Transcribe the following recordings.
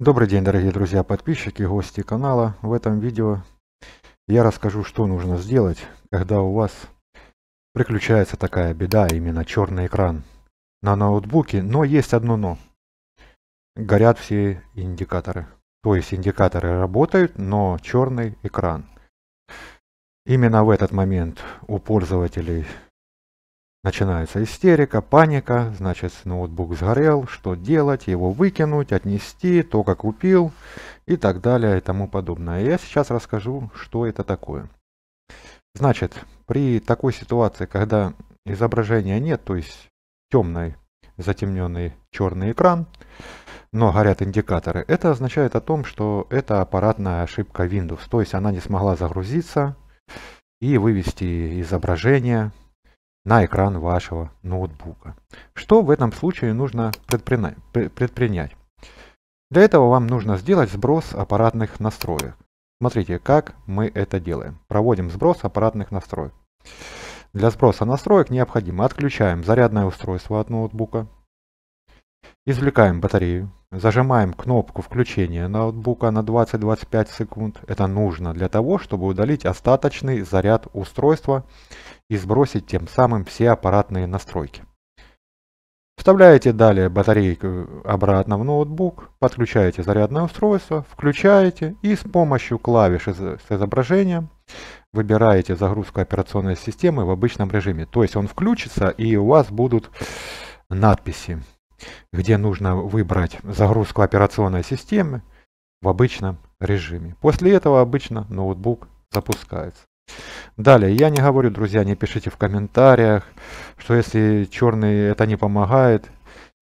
Добрый день, дорогие друзья, подписчики, гости канала. В этом видео я расскажу, что нужно сделать, когда у вас приключается такая беда, именно черный экран на ноутбуке. Но есть одно но. Горят все индикаторы. То есть индикаторы работают, но черный экран. Именно в этот момент у пользователей Начинается истерика, паника, значит ноутбук сгорел, что делать, его выкинуть, отнести, то, как купил и так далее и тому подобное. Я сейчас расскажу, что это такое. Значит, при такой ситуации, когда изображения нет, то есть темный затемненный черный экран, но горят индикаторы, это означает о том, что это аппаратная ошибка Windows, то есть она не смогла загрузиться и вывести изображение на экран вашего ноутбука. Что в этом случае нужно предпринять? Для этого вам нужно сделать сброс аппаратных настроек. Смотрите, как мы это делаем. Проводим сброс аппаратных настроек. Для сброса настроек необходимо отключаем зарядное устройство от ноутбука, Извлекаем батарею, зажимаем кнопку включения ноутбука на 20-25 секунд. Это нужно для того, чтобы удалить остаточный заряд устройства и сбросить тем самым все аппаратные настройки. Вставляете далее батарейку обратно в ноутбук, подключаете зарядное устройство, включаете и с помощью клавиш с изображением выбираете загрузку операционной системы в обычном режиме. То есть он включится и у вас будут надписи где нужно выбрать загрузку операционной системы в обычном режиме. После этого обычно ноутбук запускается. Далее, я не говорю, друзья, не пишите в комментариях, что если черный это не помогает.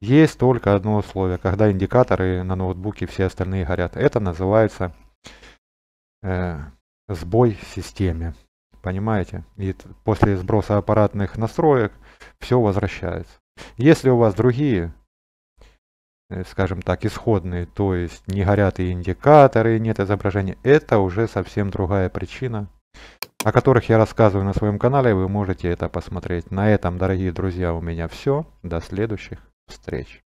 Есть только одно условие, когда индикаторы на ноутбуке все остальные горят. Это называется э, сбой в системе. Понимаете? И после сброса аппаратных настроек все возвращается. Если у вас другие Э, скажем так, исходные, то есть не горят и индикаторы, и нет изображения, это уже совсем другая причина, о которых я рассказываю на своем канале, вы можете это посмотреть. На этом, дорогие друзья, у меня все. До следующих встреч.